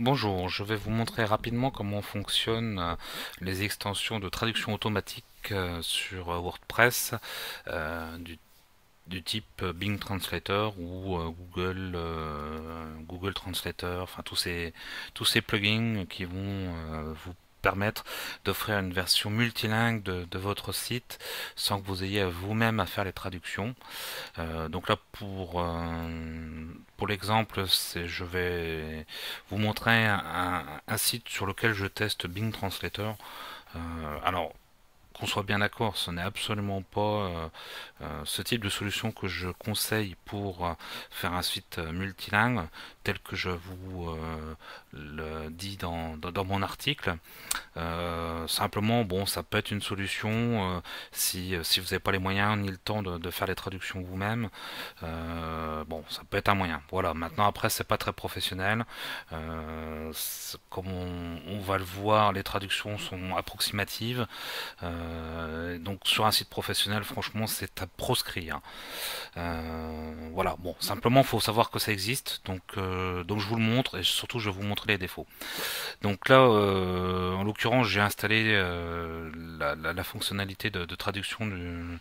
Bonjour, je vais vous montrer rapidement comment fonctionnent euh, les extensions de traduction automatique euh, sur euh, WordPress du, type Bing Translator ou Google, Google Translator, enfin tous ces, tous ces plugins qui vont vous permettre d'offrir une version multilingue de, votre site sans que vous ayez vous-même à faire les traductions. Euh, donc là pour, euh, pour l'exemple, je vais vous montrer un, site sur lequel je teste Bing Translator. Euh, alors qu'on soit bien d'accord, ce n'est absolument pas ce type de solution que je conseille pour faire un site multilingue tel que je vous le, dit dans, mon article. Euh, simplement, bon, ça peut être une solution euh, si, si, vous n'avez pas les moyens ni le temps de, faire les traductions vous-même. Euh, bon, ça peut être un moyen. Voilà, maintenant après, c'est pas très professionnel. comme on, va le voir, les traductions sont approximatives. donc sur un site professionnel, franchement, c'est à proscrire. Hein. voilà, bon, simplement, faut savoir que ça existe. Donc, donc je vous le montre et surtout, je vous montre les défauts. Donc là, euh, en l'occurrence, j'ai installé euh, la, fonctionnalité de, traduction de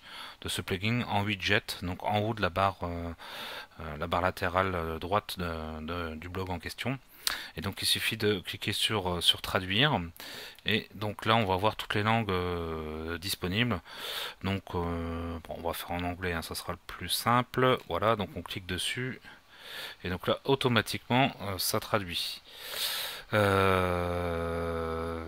ce plugin en widget, donc en haut de la barre, euh, la barre latérale droite du blog en question. Et donc il suffit de cliquer sur, sur traduire. Et donc là on va voir toutes les langues disponibles. Donc on va faire en anglais, hein, ça sera le plus simple. Voilà, donc on clique dessus. Et donc là, automatiquement, euh, ça traduit. Euh,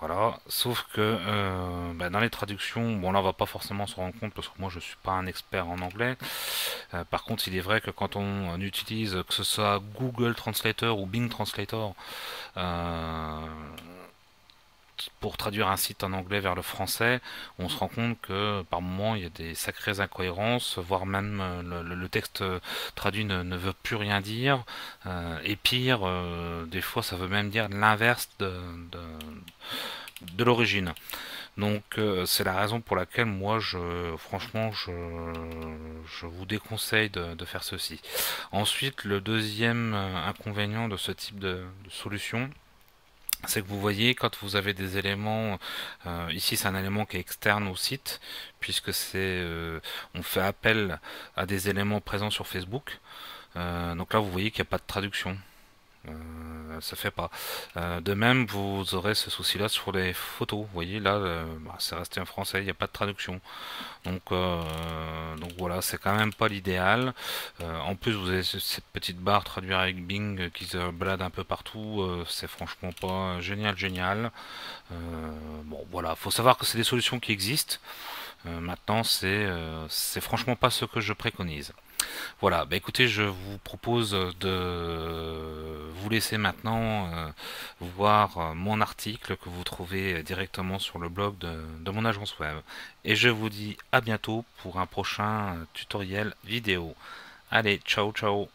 voilà, sauf que euh, bah, dans les traductions, bon là on va pas forcément se rendre compte parce que moi je suis pas un expert en anglais. par contre, il est vrai que quand on utilise que ce soit Google Translator ou Bing Translator, pour traduire un site en anglais vers le français, on se rend compte que par moments il y a des sacrées incohérences, voire même euh, le, texte euh, traduit ne, veut plus rien dire, euh, et pire, des fois ça veut même dire l'inverse de, l'origine. Donc c'est la raison pour laquelle moi je franchement je, vous déconseille de, faire ceci. Ensuite le deuxième inconvénient de ce type de solution, c'est que vous voyez quand vous avez des éléments, euh, ici c'est un élément qui est externe au site, puisque c'est euh, on fait appel à des éléments présents sur Facebook. Euh, donc là vous voyez qu'il n'y a pas de traduction. Euh, ça fait pas. Euh, de même, vous aurez ce souci-là sur les photos. Vous voyez, là, euh, bah, c'est resté en français, il n'y a pas de traduction. Donc, donc voilà, c'est quand même pas l'idéal. en plus, vous avez cette petite barre traduire avec Bing qui se balade un peu partout. c'est franchement pas génial, génial. bon, voilà, faut savoir que c'est des solutions qui existent. maintenant, c'est c'est franchement pas ce que je préconise. Voilà, bah, écoutez, je vous propose euh, de vous laisser maintenant euh, voir euh, mon article que vous trouvez directement sur le blog de mon agence web. Et je vous dis à bientôt pour un prochain tutoriel vidéo. Allez, ciao ciao